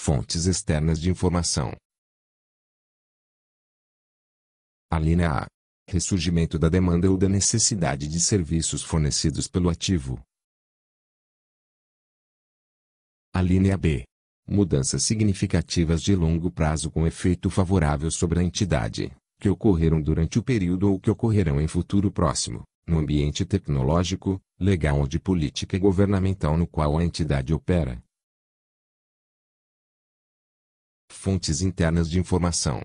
Fontes externas de informação. Alínea A. Ressurgimento da demanda ou da necessidade de serviços fornecidos pelo ativo. Alínea B. Mudanças significativas de longo prazo com efeito favorável sobre a entidade, que ocorreram durante o período ou que ocorrerão em futuro próximo, no ambiente tecnológico, legal ou de política governamental no qual a entidade opera, fontes internas de informação.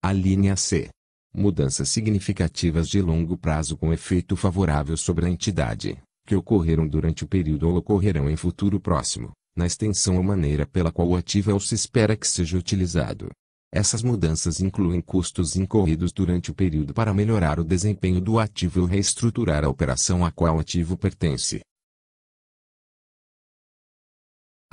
A linha C. Mudanças significativas de longo prazo com efeito favorável sobre a entidade, que ocorreram durante o período ou ocorrerão em futuro próximo, na extensão ou maneira pela qual o ativo é ou se espera que seja utilizado. Essas mudanças incluem custos incorridos durante o período para melhorar o desempenho do ativo ou reestruturar a operação a qual o ativo pertence,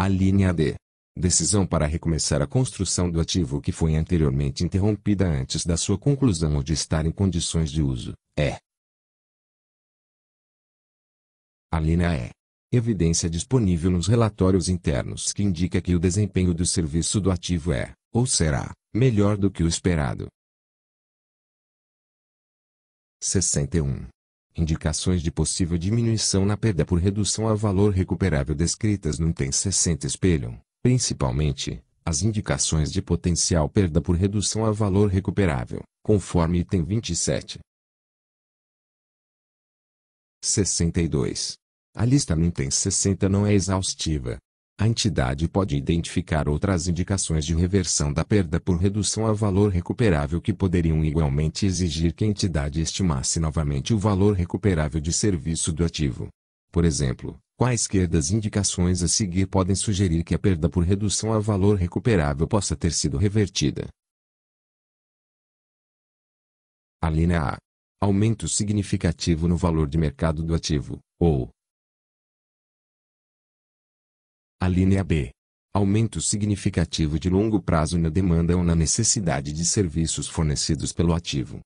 a linha D. Decisão para recomeçar a construção do ativo que foi anteriormente interrompida antes da sua conclusão ou de estar em condições de uso, é. A linha E. Evidência disponível nos relatórios internos que indica que o desempenho do serviço do ativo é, ou será, melhor do que o esperado. 61 indicações de possível diminuição na perda por redução ao valor recuperável descritas no item 60 espelham, principalmente, as indicações de potencial perda por redução ao valor recuperável, conforme item 27. 62. A lista no item 60 não é exaustiva, a entidade pode identificar outras indicações de reversão da perda por redução ao valor recuperável que poderiam igualmente exigir que a entidade estimasse novamente o valor recuperável de serviço do ativo. Por exemplo, quaisquer das indicações a seguir podem sugerir que a perda por redução ao valor recuperável possa ter sido revertida. A linha A. Aumento significativo no valor de mercado do ativo, ou, linha B. Aumento significativo de longo prazo na demanda ou na necessidade de serviços fornecidos pelo ativo.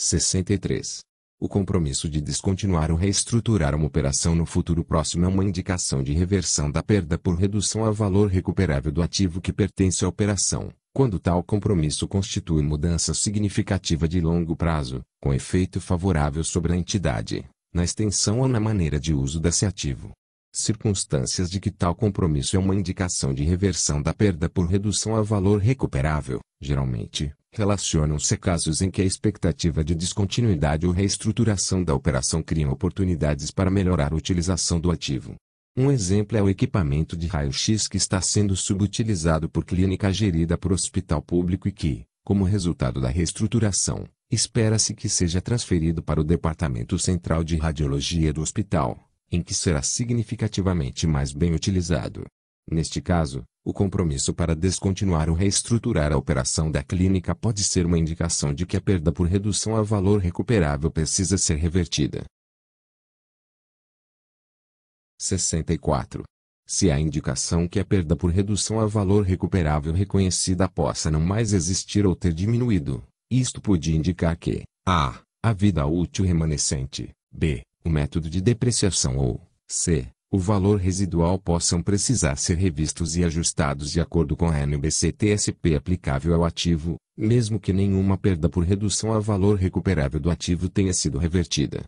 63. O compromisso de descontinuar ou reestruturar uma operação no futuro próximo é uma indicação de reversão da perda por redução ao valor recuperável do ativo que pertence à operação, quando tal compromisso constitui mudança significativa de longo prazo, com efeito favorável sobre a entidade, na extensão ou na maneira de uso desse ativo. Circunstâncias de que tal compromisso é uma indicação de reversão da perda por redução a valor recuperável, geralmente, relacionam-se casos em que a expectativa de descontinuidade ou reestruturação da operação criam oportunidades para melhorar a utilização do ativo. Um exemplo é o equipamento de raio-x que está sendo subutilizado por clínica gerida por hospital público e que, como resultado da reestruturação, espera-se que seja transferido para o Departamento Central de Radiologia do hospital, em que será significativamente mais bem utilizado. Neste caso, o compromisso para descontinuar ou reestruturar a operação da clínica pode ser uma indicação de que a perda por redução a valor recuperável precisa ser revertida. 64. Se há indicação que a perda por redução a valor recuperável reconhecida possa não mais existir ou ter diminuído, isto podia indicar que a. A vida útil remanescente, b. O método de depreciação ou c. O valor residual possam precisar ser revistos e ajustados de acordo com a NBC-TSP aplicável ao ativo, mesmo que nenhuma perda por redução ao valor recuperável do ativo tenha sido revertida.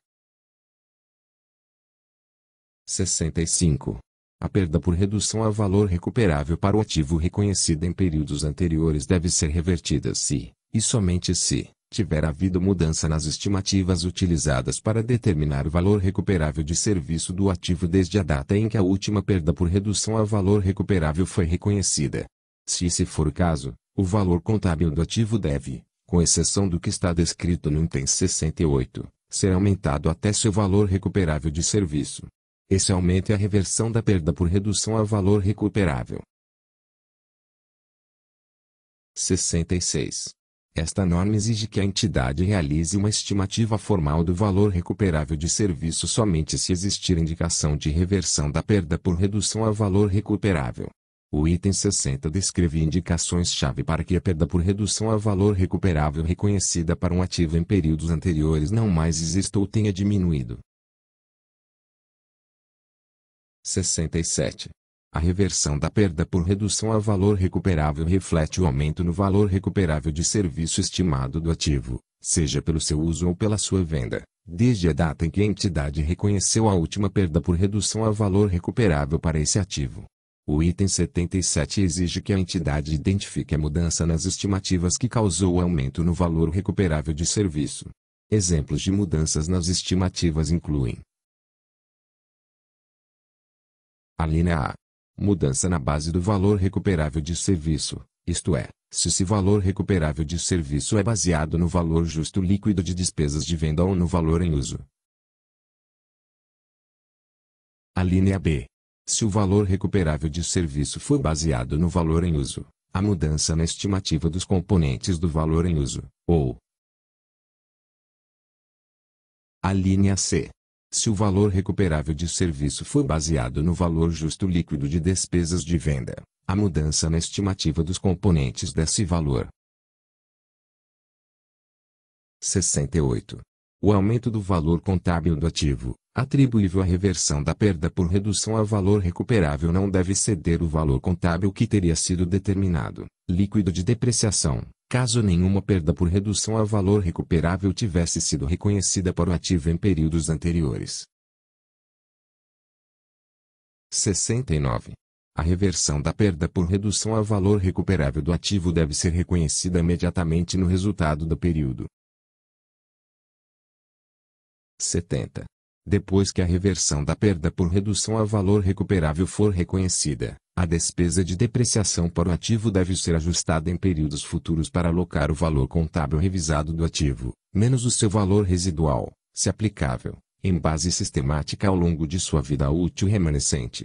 65. A perda por redução ao valor recuperável para o ativo reconhecida em períodos anteriores deve ser revertida se e somente se tiver havido mudança nas estimativas utilizadas para determinar o valor recuperável de serviço do ativo desde a data em que a última perda por redução ao valor recuperável foi reconhecida. Se esse for o caso, o valor contábil do ativo deve, com exceção do que está descrito no item 68, ser aumentado até seu valor recuperável de serviço. Esse aumento é a reversão da perda por redução ao valor recuperável. 66. Esta norma exige que a entidade realize uma estimativa formal do valor recuperável de serviço somente se existir indicação de reversão da perda por redução ao valor recuperável. O item 60 descreve indicações-chave para que a perda por redução ao valor recuperável reconhecida para um ativo em períodos anteriores não mais exista ou tenha diminuído. 67. A reversão da perda por redução ao valor recuperável reflete o aumento no valor recuperável de serviço estimado do ativo, seja pelo seu uso ou pela sua venda, desde a data em que a entidade reconheceu a última perda por redução ao valor recuperável para esse ativo. O item 77 exige que a entidade identifique a mudança nas estimativas que causou o aumento no valor recuperável de serviço. Exemplos de mudanças nas estimativas incluem: A linha A Mudança na base do valor recuperável de serviço, isto é, se esse valor recuperável de serviço é baseado no valor justo líquido de despesas de venda ou no valor em uso. A linha B. Se o valor recuperável de serviço for baseado no valor em uso, a mudança na estimativa dos componentes do valor em uso, ou a linha C se o valor recuperável de serviço for baseado no valor justo líquido de despesas de venda, a mudança na estimativa dos componentes desse valor. 68. O aumento do valor contábil do ativo, atribuível à reversão da perda por redução ao valor recuperável não deve ceder o valor contábil que teria sido determinado, líquido de depreciação, caso nenhuma perda por redução a valor recuperável tivesse sido reconhecida para o ativo em períodos anteriores. 69. A reversão da perda por redução a valor recuperável do ativo deve ser reconhecida imediatamente no resultado do período. 70. Depois que a reversão da perda por redução a valor recuperável for reconhecida, a despesa de depreciação para o ativo deve ser ajustada em períodos futuros para alocar o valor contábil revisado do ativo, menos o seu valor residual, se aplicável, em base sistemática ao longo de sua vida útil remanescente.